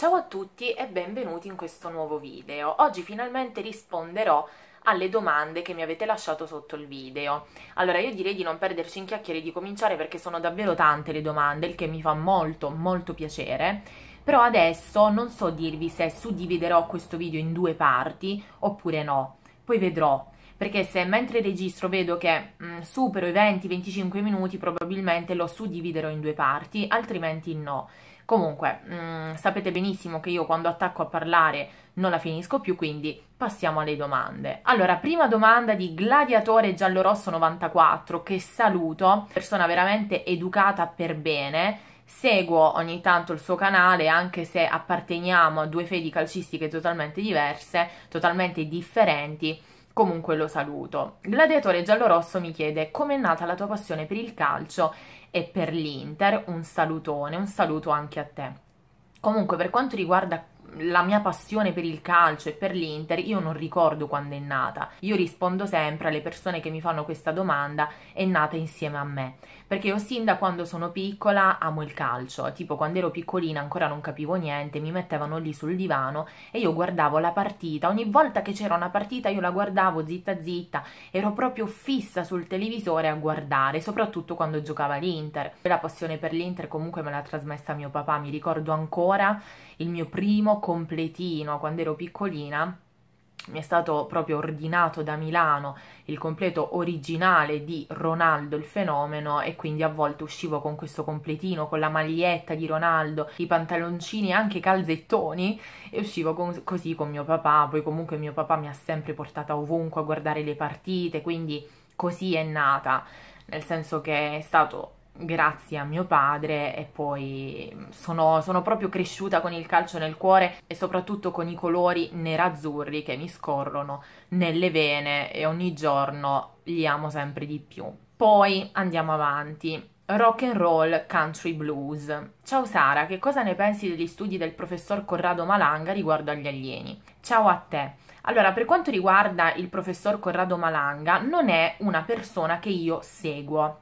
Ciao a tutti e benvenuti in questo nuovo video. Oggi finalmente risponderò alle domande che mi avete lasciato sotto il video. Allora io direi di non perderci in chiacchiere e di cominciare perché sono davvero tante le domande, il che mi fa molto molto piacere. Però adesso non so dirvi se suddividerò questo video in due parti oppure no. Poi vedrò perché se mentre registro vedo che mh, mm, supero i 20-25 minuti probabilmente lo suddividerò in due parti, altrimenti no. Comunque, mh, mm, sapete benissimo che io quando attacco a parlare non la finisco più, quindi passiamo alle domande. Allora, prima domanda di Gladiatore Giallorosso 94, che saluto, persona veramente educata per bene, seguo ogni tanto il suo canale anche se apparteniamo a due fedi calcistiche totalmente diverse, totalmente differenti Comunque lo saluto. Gladiatore giallorosso mi chiede com'è nata la tua passione per il calcio e per l'Inter. Un salutone, un saluto anche a te. Comunque per quanto riguarda la mia passione per il calcio e per l'Inter io non ricordo quando è nata. Io rispondo sempre alle persone che mi fanno questa domanda è nata insieme a me, perché io sin da quando sono piccola amo il calcio, tipo quando ero piccolina ancora non capivo niente, mi mettevano lì sul divano e io guardavo la partita, ogni volta che c'era una partita io la guardavo zitta zitta, ero proprio fissa sul televisore a guardare, soprattutto quando giocava l'Inter. La passione per l'Inter comunque me l'ha trasmessa mio papà, mi ricordo ancora il mio primo completino quando ero piccolina mi è stato proprio ordinato da Milano il completo originale di Ronaldo il fenomeno e quindi a volte uscivo con questo completino, con la maglietta di Ronaldo, i pantaloncini e anche i calzettoni e uscivo con, così con mio papà, poi comunque mio papà mi ha sempre portata ovunque a guardare le partite, quindi così è nata, nel senso che è stato grazie a mio padre e poi sono, sono, proprio cresciuta con il calcio nel cuore e soprattutto con i colori nerazzurri che mi scorrono nelle vene e ogni giorno li amo sempre di più. Poi andiamo avanti. Rock and roll country blues. Ciao Sara, che cosa ne pensi degli studi del professor Corrado Malanga riguardo agli alieni? Ciao a te. Allora, per quanto riguarda il professor Corrado Malanga, non è una persona che io seguo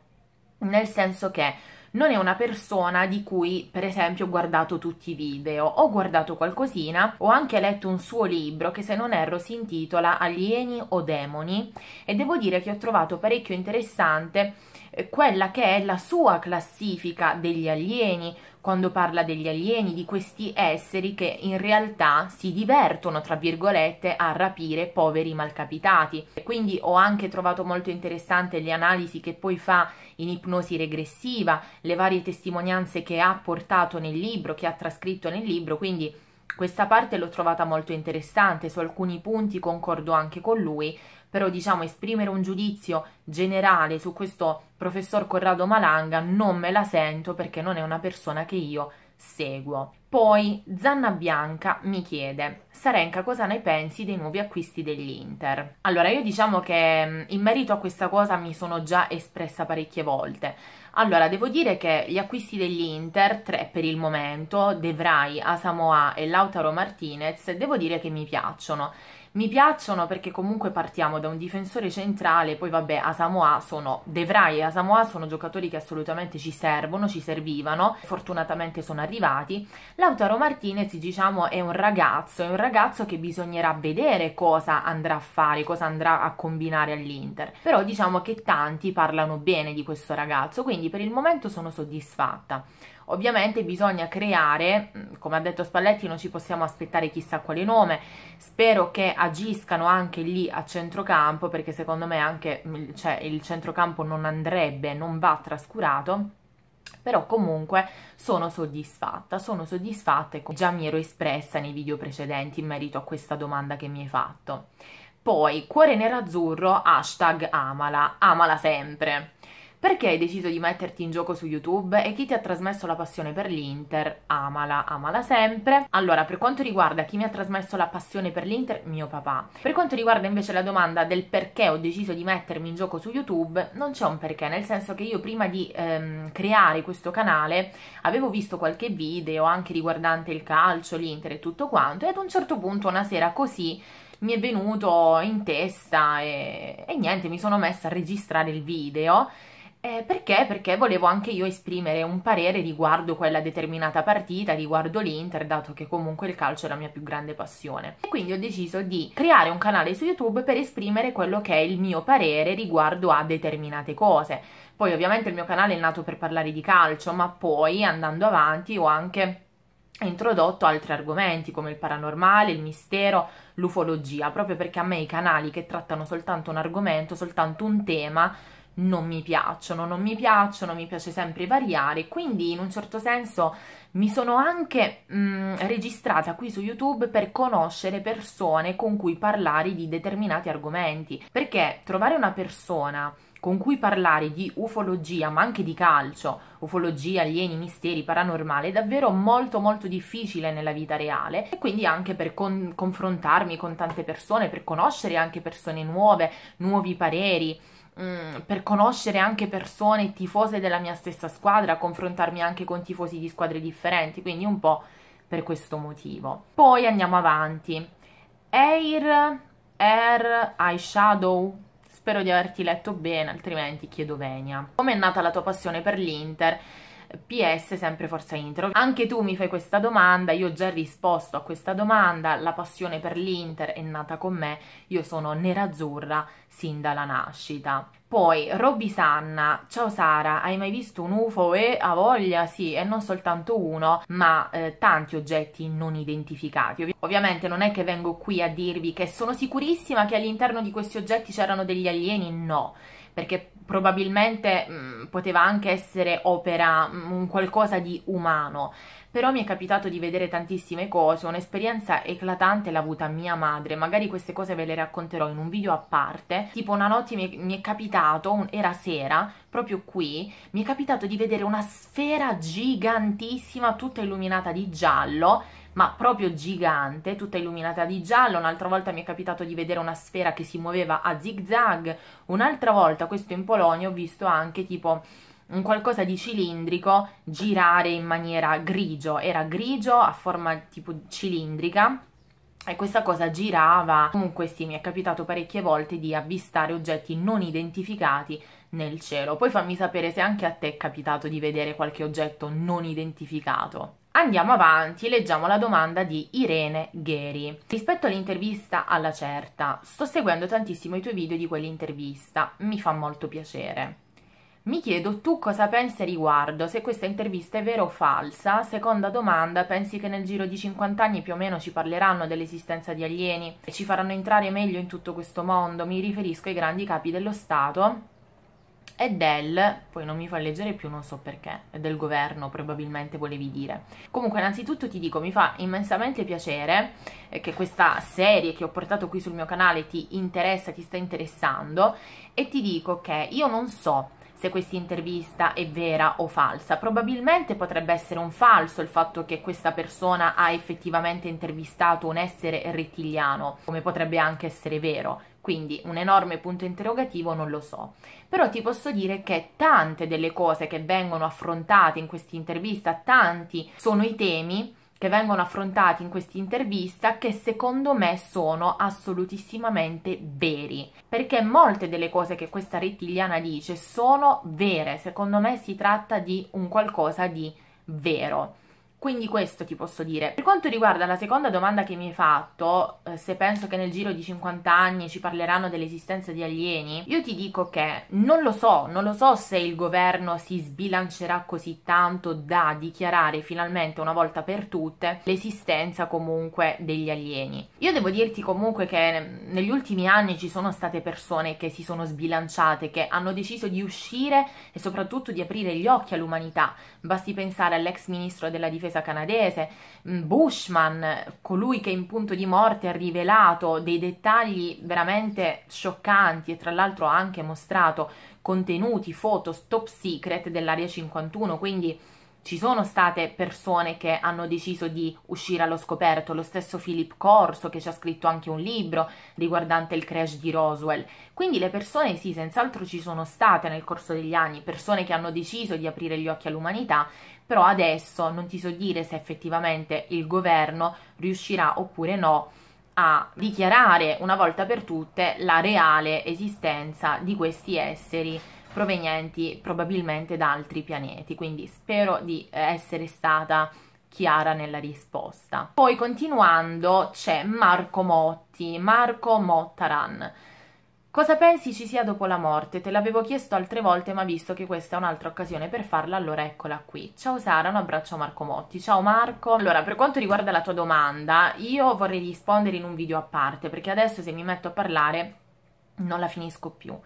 nel senso che non è una persona di cui per esempio ho guardato tutti i video, ho guardato qualcosina, ho anche letto un suo libro che se non erro si intitola Alieni o Demoni e devo dire che ho trovato parecchio interessante eh, quella che è la sua classifica degli alieni, quando parla degli alieni, di questi esseri che in realtà si divertono, tra virgolette, a rapire poveri malcapitati. Quindi ho anche trovato molto interessante le analisi che poi fa in ipnosi regressiva, le varie testimonianze che ha portato nel libro, che ha trascritto nel libro, quindi questa parte l'ho trovata molto interessante, su alcuni punti concordo anche con lui, però diciamo esprimere un giudizio generale su questo professor Corrado Malanga non me la sento perché non è una persona che io seguo. Poi Zanna Bianca mi chiede, Sarenka cosa ne pensi dei nuovi acquisti dell'Inter? Allora io diciamo che in merito a questa cosa mi sono già espressa parecchie volte. Allora devo dire che gli acquisti dell'Inter, tre per il momento, De Vrij, Asamoa e Lautaro Martinez, devo dire che mi piacciono mi piacciono perché comunque partiamo da un difensore centrale, poi vabbè, Asamoa sono, De Vrij e Asamoa sono giocatori che assolutamente ci servono, ci servivano, fortunatamente sono arrivati. Lautaro Martinez, diciamo, è un ragazzo, è un ragazzo che bisognerà vedere cosa andrà a fare, cosa andrà a combinare all'Inter. Però diciamo che tanti parlano bene di questo ragazzo, quindi per il momento sono soddisfatta. Ovviamente bisogna creare, mm, come ha detto Spalletti, non ci possiamo aspettare chissà quale nome, spero che agiscano anche lì a centrocampo, perché secondo me anche mm, cioè, il centrocampo non andrebbe, non va trascurato, però comunque sono soddisfatta, sono soddisfatta e già mi ero espressa nei video precedenti in merito a questa domanda che mi hai fatto. Poi, cuore nerazzurro, hashtag amala, amala sempre. Perché hai deciso di metterti in gioco su YouTube e chi ti ha trasmesso la passione per l'Inter? Amala, amala sempre. Allora, per quanto riguarda chi mi ha trasmesso la passione per l'Inter, mio papà. Per quanto riguarda invece la domanda del perché ho deciso di mettermi in gioco su YouTube, non c'è un perché, nel senso che io prima di ehm, creare questo canale avevo visto qualche video anche riguardante il calcio, l'Inter e tutto quanto e ad un certo punto una sera così mi è venuto in testa e, e niente, mi sono messa a registrare il video eh, perché? Perché volevo anche io esprimere un parere riguardo quella determinata partita, riguardo l'Inter, dato che comunque il calcio è la mia più grande passione. E quindi ho deciso di creare un canale su YouTube per esprimere quello che è il mio parere riguardo a determinate cose. Poi ovviamente il mio canale è nato per parlare di calcio, ma poi andando avanti ho anche introdotto altri argomenti come il paranormale, il mistero, l'ufologia, proprio perché a me i canali che trattano soltanto un argomento, soltanto un tema, non mi piacciono, non mi piacciono, mi piace sempre variare, quindi in un certo senso mi sono anche mh, mm, registrata qui su YouTube per conoscere persone con cui parlare di determinati argomenti, perché trovare una persona con cui parlare di ufologia, ma anche di calcio, ufologia, alieni, misteri, paranormale, è davvero molto molto difficile nella vita reale e quindi anche per con confrontarmi con tante persone, per conoscere anche persone nuove, nuovi pareri, Mm. per conoscere anche persone tifose della mia stessa squadra, confrontarmi anche con tifosi di squadre differenti, quindi un po' per questo motivo. Poi andiamo avanti. Air, Air, Eyeshadow, er, spero di averti letto bene, altrimenti chiedo venia. Come è nata la tua passione per l'Inter? PS sempre forza intro. Anche tu mi fai questa domanda, io ho già risposto a questa domanda, la passione per l'Inter è nata con me, io sono nerazzurra sin dalla nascita. Poi Robby Sanna, ciao Sara, hai mai visto un UFO? E a voglia sì, e non soltanto uno, ma eh, tanti oggetti non identificati. Ov ovviamente non è che vengo qui a dirvi che sono sicurissima che all'interno di questi oggetti c'erano degli alieni, no, perché probabilmente mh, mm, poteva anche essere opera, mh, mm, qualcosa di umano, però mi è capitato di vedere tantissime cose, un'esperienza eclatante l'ha avuta mia madre, magari queste cose ve le racconterò in un video a parte, tipo una notte mi è, mi è capitato, era sera, proprio qui, mi è capitato di vedere una sfera gigantissima, tutta illuminata di giallo, ma proprio gigante, tutta illuminata di giallo. Un'altra volta mi è capitato di vedere una sfera che si muoveva a zig zag. Un'altra volta, questo in Polonia, ho visto anche tipo un qualcosa di cilindrico girare in maniera grigio, era grigio a forma tipo cilindrica e questa cosa girava. Comunque sì, mi è capitato parecchie volte di avvistare oggetti non identificati nel cielo. Poi fammi sapere se anche a te è capitato di vedere qualche oggetto non identificato. Andiamo avanti e leggiamo la domanda di Irene Gheri. Rispetto all'intervista alla certa, sto seguendo tantissimo i tuoi video di quell'intervista, mi fa molto piacere. Mi chiedo tu cosa pensi riguardo, se questa intervista è vera o falsa. Seconda domanda, pensi che nel giro di 50 anni più o meno ci parleranno dell'esistenza di alieni e ci faranno entrare meglio in tutto questo mondo? Mi riferisco ai grandi capi dello Stato e del, poi non mi fa leggere più, non so perché, del governo probabilmente volevi dire. Comunque innanzitutto ti dico, mi fa immensamente piacere eh, che questa serie che ho portato qui sul mio canale ti interessa, ti sta interessando e ti dico che io non so se questa intervista è vera o falsa. Probabilmente potrebbe essere un falso il fatto che questa persona ha effettivamente intervistato un essere rettiliano, come potrebbe anche essere vero. Quindi un enorme punto interrogativo non lo so. Però ti posso dire che tante delle cose che vengono affrontate in questa intervista, tanti sono i temi che vengono affrontati in questa intervista che secondo me sono assolutissimamente veri, perché molte delle cose che questa rettiliana dice sono vere, secondo me si tratta di un qualcosa di vero. Quindi questo ti posso dire. Per quanto riguarda la seconda domanda che mi hai fatto, eh, se penso che nel giro di 50 anni ci parleranno dell'esistenza di alieni, io ti dico che non lo so, non lo so se il governo si sbilancerà così tanto da dichiarare finalmente una volta per tutte l'esistenza comunque degli alieni. Io devo dirti comunque che mm, negli ultimi anni ci sono state persone che si sono sbilanciate, che hanno deciso di uscire e soprattutto di aprire gli occhi all'umanità. Basti pensare all'ex ministro della difesa difesa canadese, mm, Bushman, colui che in punto di morte ha rivelato dei dettagli veramente scioccanti e tra l'altro ha anche mostrato contenuti, foto top secret dell'area 51, quindi ci sono state persone che hanno deciso di uscire allo scoperto, lo stesso Philip Corso che ci ha scritto anche un libro riguardante il crash di Roswell. Quindi le persone sì, senz'altro ci sono state nel corso degli anni, persone che hanno deciso di aprire gli occhi all'umanità, però adesso non ti so dire se effettivamente il governo riuscirà oppure no a dichiarare una volta per tutte la reale esistenza di questi esseri provenienti probabilmente da altri pianeti, quindi spero di eh, essere stata chiara nella risposta. Poi continuando c'è Marco Motti, Marco Mottaran. Cosa pensi ci sia dopo la morte? Te l'avevo chiesto altre volte, ma visto che questa è un'altra occasione per farla, allora eccola qui. Ciao Sara, un abbraccio a Marco Motti. Ciao Marco. Allora, per quanto riguarda la tua domanda, io vorrei rispondere in un video a parte, perché adesso se mi metto a parlare non la finisco più.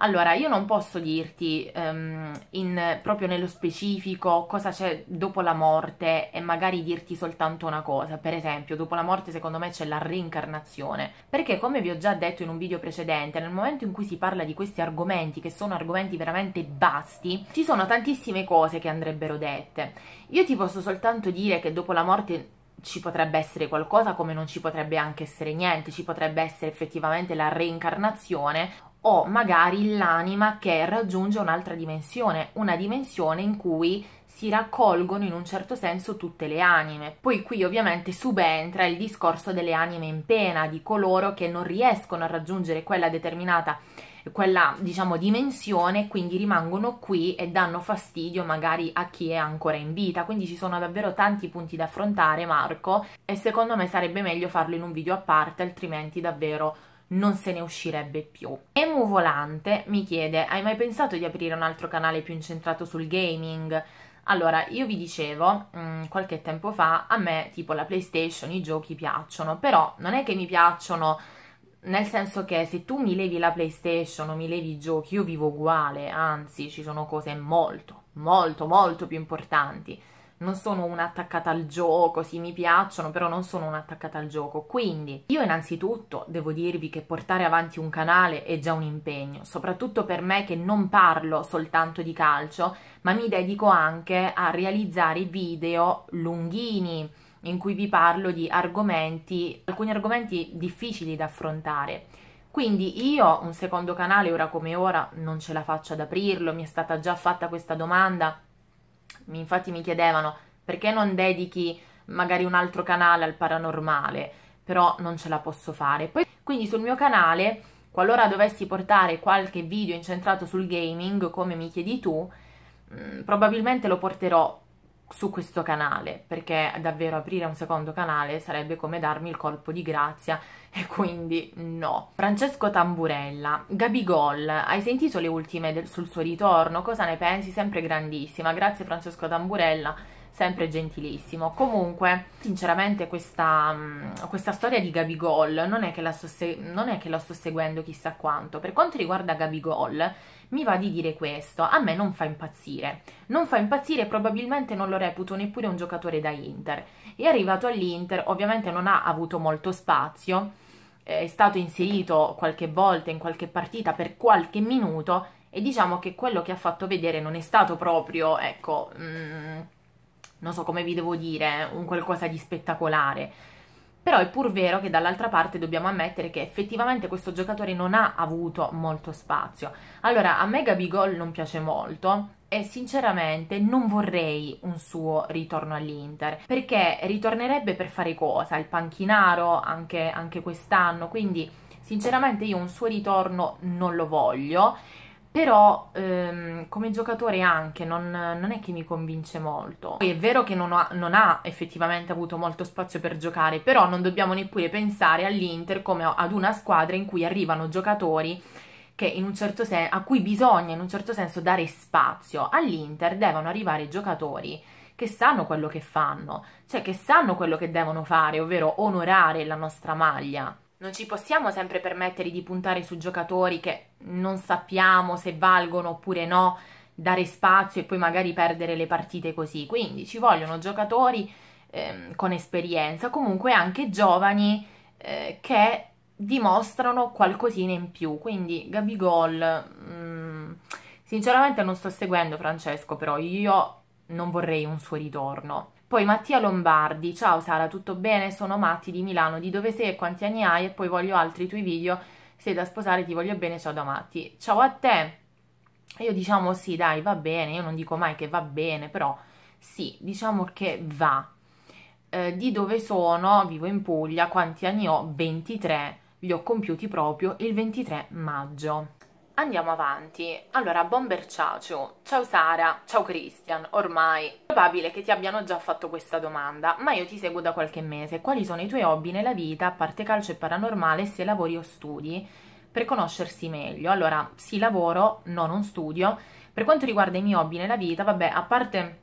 Allora, io non posso dirti um, in, proprio nello specifico cosa c'è dopo la morte e magari dirti soltanto una cosa. Per esempio, dopo la morte secondo me c'è la reincarnazione. Perché come vi ho già detto in un video precedente, nel momento in cui si parla di questi argomenti, che sono argomenti veramente vasti, ci sono tantissime cose che andrebbero dette. Io ti posso soltanto dire che dopo la morte ci potrebbe essere qualcosa come non ci potrebbe anche essere niente, ci potrebbe essere effettivamente la reincarnazione o magari l'anima che raggiunge un'altra dimensione, una dimensione in cui si raccolgono in un certo senso tutte le anime. Poi qui ovviamente subentra il discorso delle anime in pena, di coloro che non riescono a raggiungere quella determinata dimensione quella diciamo dimensione quindi rimangono qui e danno fastidio magari a chi è ancora in vita quindi ci sono davvero tanti punti da affrontare Marco e secondo me sarebbe meglio farlo in un video a parte altrimenti davvero non se ne uscirebbe più. Emu Volante mi chiede, hai mai pensato di aprire un altro canale più incentrato sul gaming? Allora, io vi dicevo mh, mm, qualche tempo fa, a me tipo la PlayStation, i giochi piacciono, però non è che mi piacciono nel senso che se tu mi levi la PlayStation o mi levi i giochi, io vivo uguale, anzi ci sono cose molto, molto, molto più importanti. Non sono un'attaccata al gioco, sì mi piacciono, però non sono un'attaccata al gioco. Quindi io innanzitutto devo dirvi che portare avanti un canale è già un impegno, soprattutto per me che non parlo soltanto di calcio, ma mi dedico anche a realizzare video lunghini, in cui vi parlo di argomenti, alcuni argomenti difficili da affrontare. Quindi io un secondo canale, ora come ora, non ce la faccio ad aprirlo, mi è stata già fatta questa domanda, infatti mi chiedevano perché non dedichi magari un altro canale al paranormale, però non ce la posso fare. Poi, quindi sul mio canale, qualora dovessi portare qualche video incentrato sul gaming, come mi chiedi tu, mm, probabilmente lo porterò su questo canale perché davvero aprire un secondo canale sarebbe come darmi il colpo di grazia e quindi no. Francesco Tamburella, Gabigol, hai sentito le ultime del, sul suo ritorno? Cosa ne pensi? Sempre grandissima, grazie Francesco Tamburella, sempre gentilissimo. Comunque, sinceramente questa, mm, questa storia di Gabigol non è, che la sto non è che la sto seguendo chissà quanto. Per quanto riguarda Gabigol, mi va di dire questo, a me non fa impazzire, non fa impazzire probabilmente non lo reputo neppure un giocatore da Inter, è arrivato all'Inter, ovviamente non ha avuto molto spazio, è stato inserito qualche volta in qualche partita per qualche minuto e diciamo che quello che ha fatto vedere non è stato proprio, ecco, mm, non so come vi devo dire, un qualcosa di spettacolare, però è pur vero che dall'altra parte dobbiamo ammettere che effettivamente questo giocatore non ha avuto molto spazio. Allora, a me Gabigol non piace molto, e sinceramente non vorrei un suo ritorno all'Inter perché ritornerebbe per fare cosa? Il panchinaro anche, anche quest'anno quindi sinceramente io un suo ritorno non lo voglio però ehm, come giocatore anche non, non, è che mi convince molto. Poi è vero che non ha, non ha, effettivamente avuto molto spazio per giocare, però non dobbiamo neppure pensare all'Inter come ad una squadra in cui arrivano giocatori certo sen- a cui bisogna in un certo senso dare spazio. All'Inter devono arrivare giocatori che sanno quello che fanno, cioè che sanno quello che devono fare, ovvero onorare la nostra maglia non ci possiamo sempre permettere di puntare su giocatori che non sappiamo se valgono oppure no, dare spazio e poi magari perdere le partite così. Quindi ci vogliono giocatori ehm, con esperienza, comunque anche giovani eh, che dimostrano qualcosina in più. Quindi Gabigol, mm, sinceramente non sto seguendo Francesco, però io non vorrei un suo ritorno. Poi Mattia Lombardi, ciao Sara, tutto bene? Sono Matti di Milano, di dove sei e quanti anni hai? E poi voglio altri tuoi video, sei da sposare, ti voglio bene, ciao da Matti. Ciao a te! E io diciamo sì, dai, va bene, io non dico mai che va bene, però sì, diciamo che va. Eh, di dove sono? Vivo in Puglia, quanti anni ho? 23, li ho compiuti proprio il 23 maggio. Andiamo avanti. Allora, bomber berciacio. Ciao Sara, ciao Christian, ormai. Probabile che ti abbiano già fatto questa domanda, ma io ti seguo da qualche mese. Quali sono i tuoi hobby nella vita, a parte calcio e paranormale, se lavori o studi? Per conoscersi meglio. Allora, sì, lavoro, no, non studio. Per quanto riguarda i miei hobby nella vita, vabbè, a parte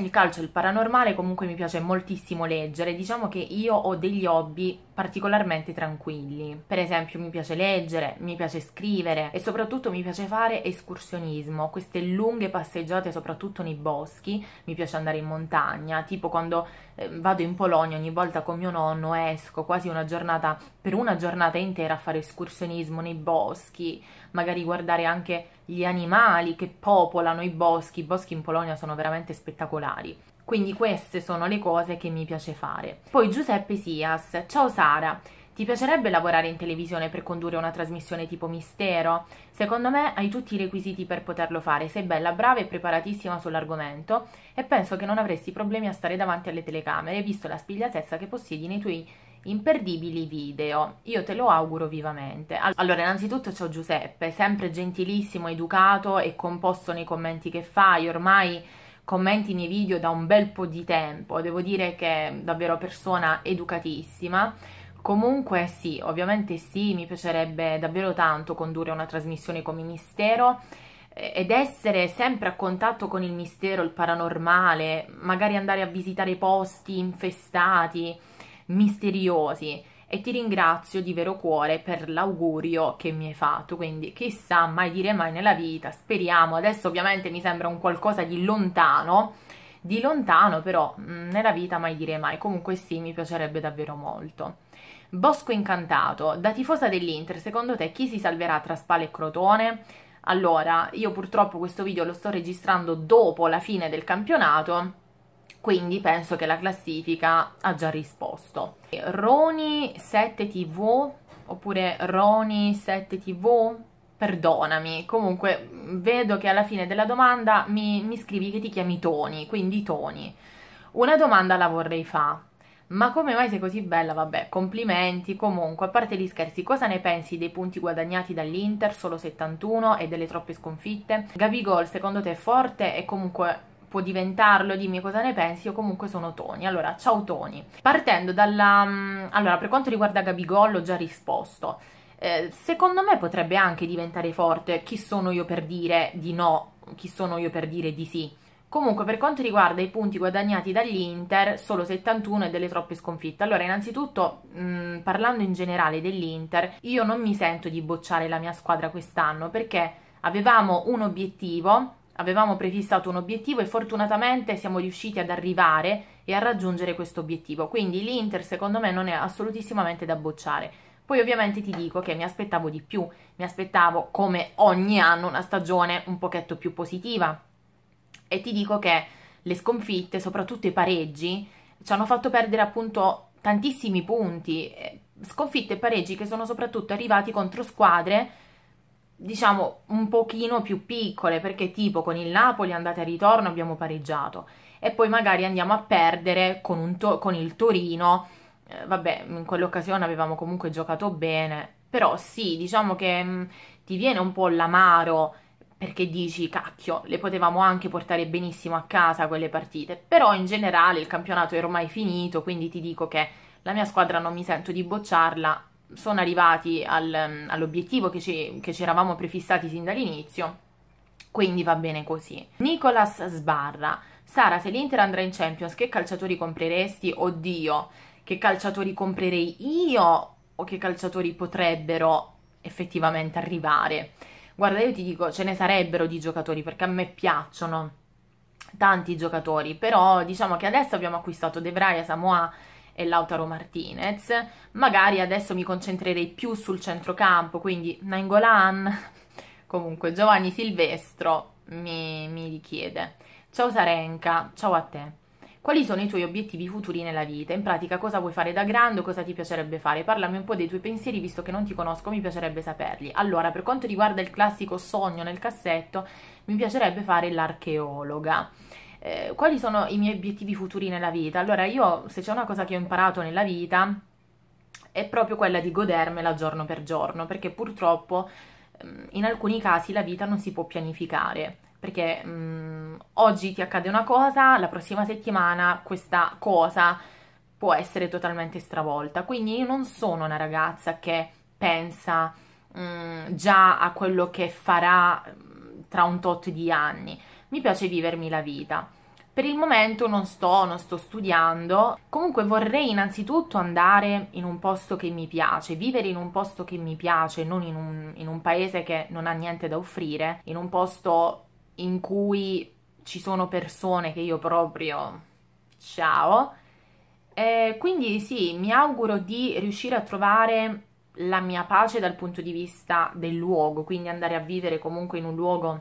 il calcio e il paranormale comunque mi piace moltissimo leggere, diciamo che io ho degli hobby particolarmente tranquilli, per esempio mi piace leggere, mi piace scrivere e soprattutto mi piace fare escursionismo, queste lunghe passeggiate soprattutto nei boschi, mi piace andare in montagna, tipo quando eh, vado in Polonia ogni volta con mio nonno esco quasi una giornata, per una giornata intera a fare escursionismo nei boschi, magari guardare anche gli animali che popolano i boschi, i boschi in Polonia sono veramente spettacolari. Quindi queste sono le cose che mi piace fare. Poi Giuseppe Sias, ciao Sara, ti piacerebbe lavorare in televisione per condurre una trasmissione tipo mistero? Secondo me hai tutti i requisiti per poterlo fare, sei bella, brava e preparatissima sull'argomento e penso che non avresti problemi a stare davanti alle telecamere, visto la spigliatezza che possiedi nei tuoi imperdibili video. Io te lo auguro vivamente. Allora, innanzitutto c'ho Giuseppe, sempre gentilissimo, educato e composto nei commenti che fai, ormai commenti i miei video da un bel po' di tempo, devo dire che è davvero persona educatissima. Comunque sì, ovviamente sì, mi piacerebbe davvero tanto condurre una trasmissione come mistero eh, ed essere sempre a contatto con il mistero, il paranormale, magari andare a visitare posti infestati, misteriosi e ti ringrazio di vero cuore per l'augurio che mi hai fatto, quindi chissà mai dire mai nella vita, speriamo, adesso ovviamente mi sembra un qualcosa di lontano, di lontano però mm, nella vita mai dire mai, comunque sì mi piacerebbe davvero molto. Bosco incantato, da tifosa dell'Inter, secondo te chi si salverà tra Spale e Crotone? Allora, io purtroppo questo video lo sto registrando dopo la fine del campionato, quindi penso che la classifica ha già risposto. Roni 7 TV oppure Roni 7 TV? Perdonami, comunque vedo che alla fine della domanda mi, mi scrivi che ti chiami Tony quindi Toni. Una domanda la vorrei fare. Ma come mai sei così bella? Vabbè, complimenti. Comunque, a parte gli scherzi, cosa ne pensi dei punti guadagnati dall'Inter, solo 71, e delle troppe sconfitte? Gabigol, secondo te è forte e comunque può diventarlo, dimmi cosa ne pensi, io comunque sono Tony. Allora, ciao Tony. Partendo dalla... Mm, allora, per quanto riguarda Gabigol ho già risposto. Eh, secondo me potrebbe anche diventare forte chi sono io per dire di no, chi sono io per dire di sì. Comunque, per quanto riguarda i punti guadagnati dall'Inter, solo 71 e delle troppe sconfitte. Allora, innanzitutto, mh, mm, parlando in generale dell'Inter, io non mi sento di bocciare la mia squadra quest'anno perché avevamo un obiettivo Avevamo prefissato un obiettivo e fortunatamente siamo riusciti ad arrivare e a raggiungere questo obiettivo, quindi l'Inter secondo me non è assolutissimamente da bocciare. Poi ovviamente ti dico che mi aspettavo di più, mi aspettavo come ogni anno una stagione un pochetto più positiva e ti dico che le sconfitte, soprattutto i pareggi, ci hanno fatto perdere appunto tantissimi punti, eh, sconfitte e pareggi che sono soprattutto arrivati contro squadre diciamo un pochino più piccole perché tipo con il Napoli andata e ritorno abbiamo pareggiato e poi magari andiamo a perdere con, to- con il Torino eh, vabbè in quell'occasione avevamo comunque giocato bene però sì diciamo che mh, mm, ti viene un po' l'amaro perché dici cacchio le potevamo anche portare benissimo a casa quelle partite però in generale il campionato era ormai finito quindi ti dico che la mia squadra non mi sento di bocciarla sono arrivati al, all'obiettivo che ci, che ci eravamo prefissati sin dall'inizio, quindi va bene così. Nicolas Sbarra, Sara se l'Inter andrà in Champions che calciatori compreresti? Oddio, che calciatori comprerei io o che calciatori potrebbero effettivamente arrivare? Guarda, io ti dico, ce ne sarebbero di giocatori perché a me piacciono tanti giocatori, però diciamo che adesso abbiamo acquistato De Braia, Samoa, e Lautaro Martinez. Magari adesso mi concentrerei più sul centrocampo, quindi Nangolan, comunque Giovanni Silvestro mi, mi richiede. Ciao Sarenka, ciao a te. Quali sono i tuoi obiettivi futuri nella vita? In pratica cosa vuoi fare da grande o cosa ti piacerebbe fare? Parlami un po' dei tuoi pensieri, visto che non ti conosco, mi piacerebbe saperli. Allora, per quanto riguarda il classico sogno nel cassetto, mi piacerebbe fare l'archeologa eh, quali sono i miei obiettivi futuri nella vita? Allora, io se c'è una cosa che ho imparato nella vita è proprio quella di godermela giorno per giorno, perché purtroppo mm, in alcuni casi la vita non si può pianificare, perché mh, mm, oggi ti accade una cosa, la prossima settimana questa cosa può essere totalmente stravolta. Quindi io non sono una ragazza che pensa mh, mm, già a quello che farà tra un tot di anni mi piace vivermi la vita. Per il momento non sto, non sto studiando, comunque vorrei innanzitutto andare in un posto che mi piace, vivere in un posto che mi piace, non in un, in un paese che non ha niente da offrire, in un posto in cui ci sono persone che io proprio... ciao! Eh, quindi sì, mi auguro di riuscire a trovare la mia pace dal punto di vista del luogo, quindi andare a vivere comunque in un luogo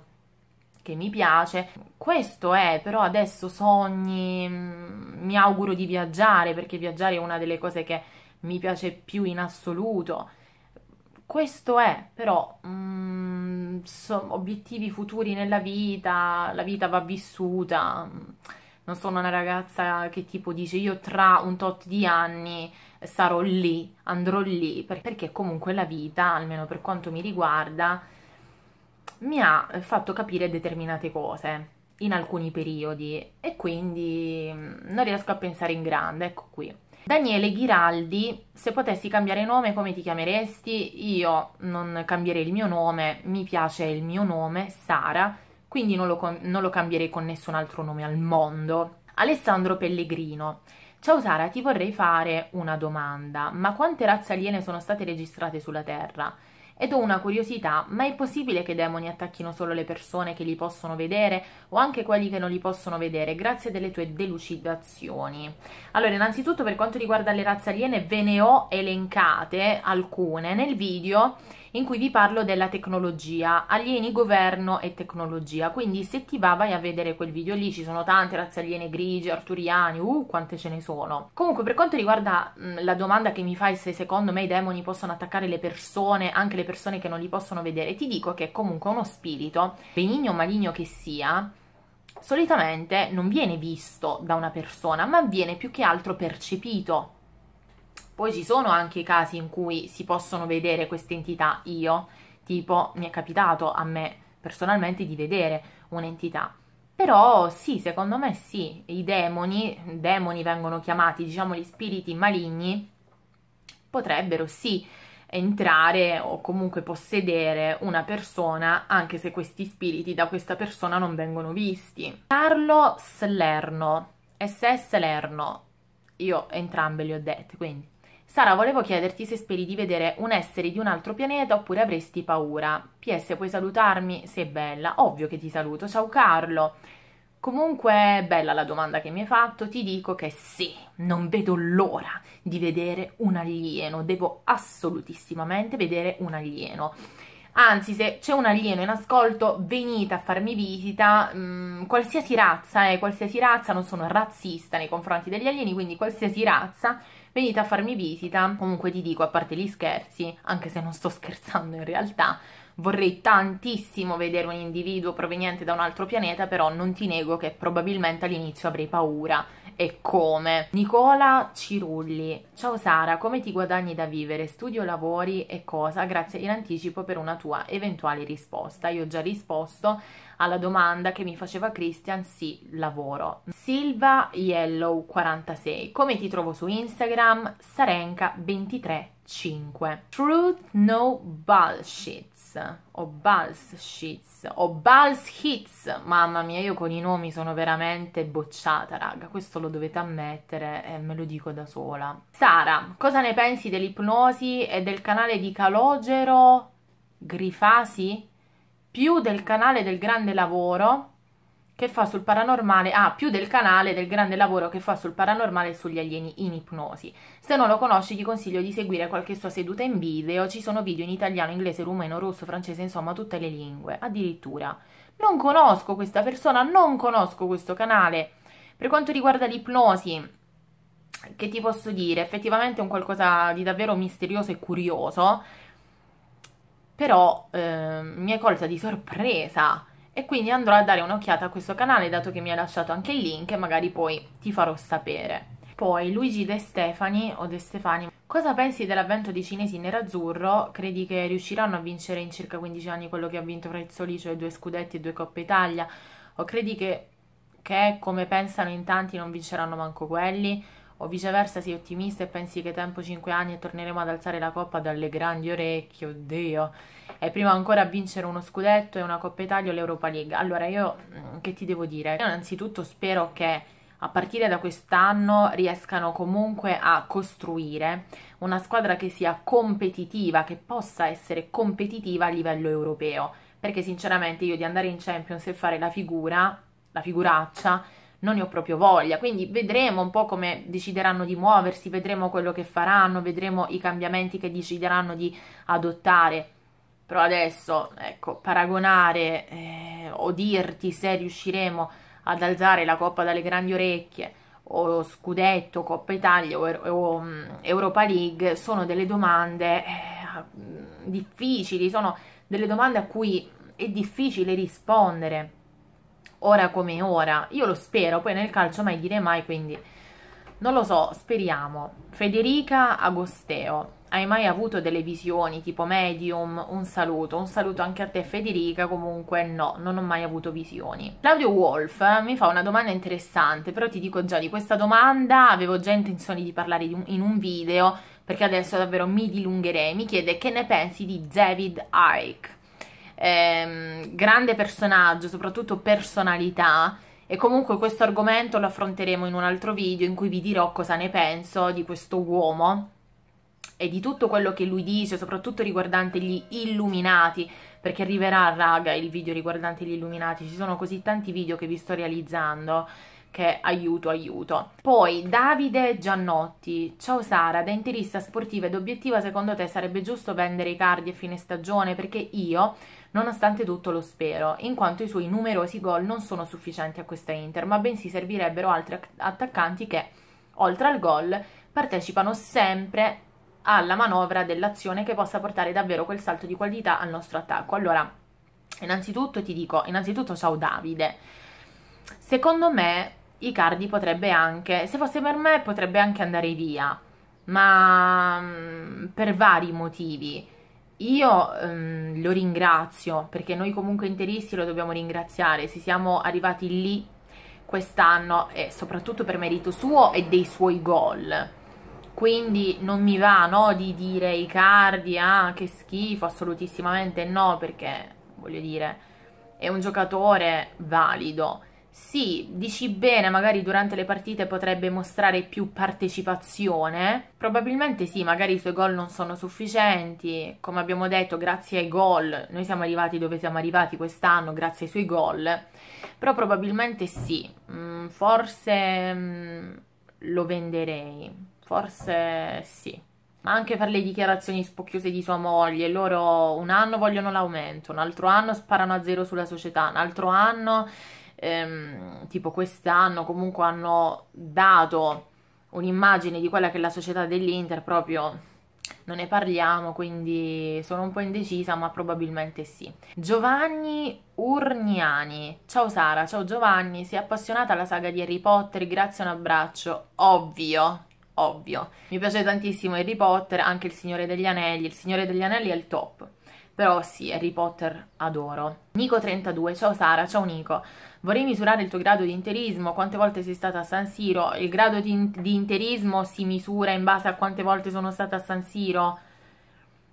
che mi piace. Questo è, però adesso sogni, mm, mi auguro di viaggiare, perché viaggiare è una delle cose che mi piace più in assoluto. Questo è, però, mh, mm, so, obiettivi futuri nella vita, la vita va vissuta. Non sono una ragazza che tipo dice io tra un tot di anni sarò lì, andrò lì, perché comunque la vita, almeno per quanto mi riguarda, mi ha fatto capire determinate cose in alcuni periodi e quindi mm, non riesco a pensare in grande, ecco qui. Daniele Ghiraldi, se potessi cambiare nome come ti chiameresti? Io non cambierei il mio nome, mi piace il mio nome, Sara, quindi non lo, non lo cambierei con nessun altro nome al mondo. Alessandro Pellegrino, Ciao Sara, ti vorrei fare una domanda, ma quante razze aliene sono state registrate sulla Terra? Ed ho una curiosità, ma è possibile che i demoni attacchino solo le persone che li possono vedere o anche quelli che non li possono vedere, grazie delle tue delucidazioni? Allora, innanzitutto per quanto riguarda le razze aliene, ve ne ho elencate alcune nel video in cui vi parlo della tecnologia, alieni, governo e tecnologia, quindi se ti va vai a vedere quel video lì, ci sono tante razze aliene grigie, arturiani, uh quante ce ne sono. Comunque per quanto riguarda mh, la domanda che mi fai se secondo me i demoni possono attaccare le persone, anche le persone che non li possono vedere, ti dico che comunque uno spirito, benigno o maligno che sia, solitamente non viene visto da una persona, ma viene più che altro percepito poi ci sono anche i casi in cui si possono vedere queste entità io, tipo mi è capitato a me personalmente di vedere un'entità. Però sì, secondo me sì, i demoni, demoni vengono chiamati, diciamo gli spiriti maligni, potrebbero sì entrare o comunque possedere una persona anche se questi spiriti da questa persona non vengono visti. Carlo Slerno, SS Lerno, io entrambe le ho dette, quindi Sara, volevo chiederti se speri di vedere un essere di un altro pianeta oppure avresti paura. PS, puoi salutarmi? Sei bella. Ovvio che ti saluto. Ciao Carlo. Comunque, bella la domanda che mi hai fatto, ti dico che sì, non vedo l'ora di vedere un alieno, devo assolutissimamente vedere un alieno. Anzi, se c'è un alieno in ascolto, venite a farmi visita, mh, mm, qualsiasi razza, eh, qualsiasi razza, non sono razzista nei confronti degli alieni, quindi qualsiasi razza, venite a farmi visita, comunque ti dico, a parte gli scherzi, anche se non sto scherzando in realtà, Vorrei tantissimo vedere un individuo proveniente da un altro pianeta, però non ti nego che probabilmente all'inizio avrei paura. E come? Nicola Cirulli. Ciao Sara, come ti guadagni da vivere? Studio, lavori e cosa? Grazie in anticipo per una tua eventuale risposta. Io ho già risposto alla domanda che mi faceva Christian, sì, lavoro. Silva Yellow 46. Come ti trovo su Instagram? Sarenka 235. Truth no bullshit. Hits o Bals Sheets o Bals Hits. Mamma mia, io con i nomi sono veramente bocciata, raga. Questo lo dovete ammettere e me lo dico da sola. Sara, cosa ne pensi dell'ipnosi e del canale di Calogero Grifasi? Più del canale del grande lavoro che fa sul paranormale, ah, più del canale del grande lavoro che fa sul paranormale e sugli alieni in ipnosi. Se non lo conosci ti consiglio di seguire qualche sua seduta in video, ci sono video in italiano, inglese, rumeno, russo, francese, insomma tutte le lingue, addirittura. Non conosco questa persona, non conosco questo canale. Per quanto riguarda l'ipnosi, che ti posso dire? Effettivamente è un qualcosa di davvero misterioso e curioso, però eh, mi è colta di sorpresa e quindi andrò a dare un'occhiata a questo canale dato che mi ha lasciato anche il link e magari poi ti farò sapere. Poi Luigi De Stefani o De Stefani, cosa pensi dell'avvento dei cinesi nerazzurro? Credi che riusciranno a vincere in circa 15 anni quello che ha vinto Prezzoli, cioè due scudetti e due Coppe Italia? O credi che, che come pensano in tanti non vinceranno manco quelli? O viceversa sei ottimista e pensi che tempo 5 anni e torneremo ad alzare la coppa dalle grandi orecchie, oddio. E prima ancora vincere uno scudetto e una Coppa Italia o l'Europa League. Allora io mm, che ti devo dire? Io innanzitutto spero che a partire da quest'anno riescano comunque a costruire una squadra che sia competitiva, che possa essere competitiva a livello europeo. Perché sinceramente io di andare in Champions e fare la figura, la figuraccia non ne ho proprio voglia. Quindi vedremo un po' come decideranno di muoversi, vedremo quello che faranno, vedremo i cambiamenti che decideranno di adottare. Però adesso, ecco, paragonare eh, o dirti se riusciremo ad alzare la coppa dalle grandi orecchie o scudetto, Coppa Italia o, o mm, Europa League sono delle domande eh, difficili, sono delle domande a cui è difficile rispondere ora come ora. Io lo spero, poi nel calcio mai dire mai, quindi non lo so, speriamo. Federica Agosteo, hai mai avuto delle visioni tipo medium? Un saluto, un saluto anche a te Federica, comunque no, non ho mai avuto visioni. Claudio Wolf eh, mi fa una domanda interessante, però ti dico già di questa domanda, avevo già intenzione di parlare di un, in un video, perché adesso davvero mi dilungherei, mi chiede che ne pensi di David Icke ehm, grande personaggio, soprattutto personalità. E comunque questo argomento lo affronteremo in un altro video in cui vi dirò cosa ne penso di questo uomo e di tutto quello che lui dice, soprattutto riguardante gli illuminati, perché arriverà, raga, il video riguardante gli illuminati. Ci sono così tanti video che vi sto realizzando che aiuto aiuto. Poi Davide Giannotti, ciao Sara, da interista sportiva ed obiettiva secondo te sarebbe giusto vendere i cardi a fine stagione? Perché io Nonostante tutto lo spero, in quanto i suoi numerosi gol non sono sufficienti a questa Inter, ma bensì servirebbero altri attaccanti che, oltre al gol, partecipano sempre alla manovra dell'azione che possa portare davvero quel salto di qualità al nostro attacco. Allora, innanzitutto ti dico, innanzitutto ciao Davide. Secondo me Icardi potrebbe anche, se fosse per me, potrebbe anche andare via, ma mm, per vari motivi io ehm, lo ringrazio perché noi comunque interisti lo dobbiamo ringraziare, se siamo arrivati lì quest'anno e soprattutto per merito suo e dei suoi gol. Quindi non mi va no, di dire Icardi, ah che schifo, assolutissimamente no perché voglio dire è un giocatore valido sì, dici bene, magari durante le partite potrebbe mostrare più partecipazione. Probabilmente sì, magari i suoi gol non sono sufficienti. Come abbiamo detto, grazie ai gol, noi siamo arrivati dove siamo arrivati quest'anno, grazie ai suoi gol. Però probabilmente sì, mm, forse mm, lo venderei, forse sì ma anche per le dichiarazioni spocchiose di sua moglie. Loro un anno vogliono l'aumento, un altro anno sparano a zero sulla società, un altro anno ehm, tipo quest'anno comunque hanno dato un'immagine di quella che è la società dell'Inter proprio non ne parliamo, quindi sono un po' indecisa, ma probabilmente sì. Giovanni Urniani. Ciao Sara, ciao Giovanni, sei appassionata alla saga di Harry Potter, grazie un abbraccio. Ovvio, ovvio. Mi piace tantissimo Harry Potter, anche il Signore degli Anelli. Il Signore degli Anelli è il top però sì, Harry Potter adoro. Nico32, ciao Sara, ciao Nico. Vorrei misurare il tuo grado di interismo, quante volte sei stata a San Siro? Il grado di, di interismo si misura in base a quante volte sono stata a San Siro?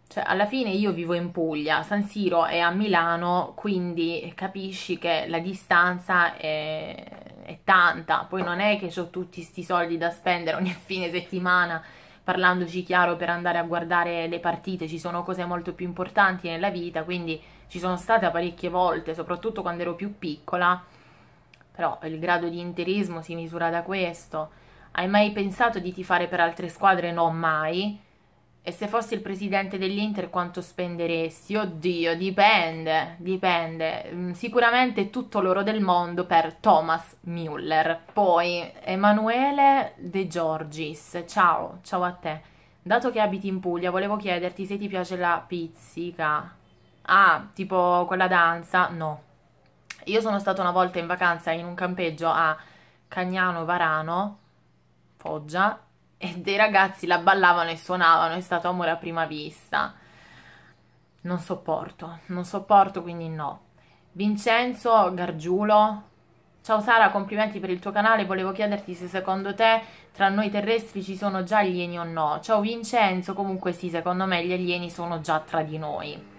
Cioè, alla fine io vivo in Puglia, San Siro è a Milano, quindi capisci che la distanza è, è tanta. Poi non è che ho tutti questi soldi da spendere ogni fine settimana parlandoci chiaro per andare a guardare le partite, ci sono cose molto più importanti nella vita, quindi ci sono state parecchie volte, soprattutto quando ero più piccola, però il grado di interismo si misura da questo. Hai mai pensato di tifare per altre squadre? No, mai. E se fossi il presidente dell'Inter quanto spenderesti? Oddio, dipende, dipende. Mm, sicuramente tutto l'oro del mondo per Thomas Müller. Poi Emanuele De Giorgis. Ciao, ciao a te. Dato che abiti in Puglia, volevo chiederti se ti piace la pizzica. Ah, tipo quella danza? No. Io sono stata una volta in vacanza in un campeggio a Cagnano Varano, Foggia, e dei ragazzi la ballavano e suonavano, è stato amore a prima vista. Non sopporto, non sopporto, quindi no. Vincenzo Gargiulo, ciao Sara, complimenti per il tuo canale, volevo chiederti se secondo te tra noi terrestri ci sono già alieni o no. Ciao Vincenzo, comunque sì, secondo me gli alieni sono già tra di noi.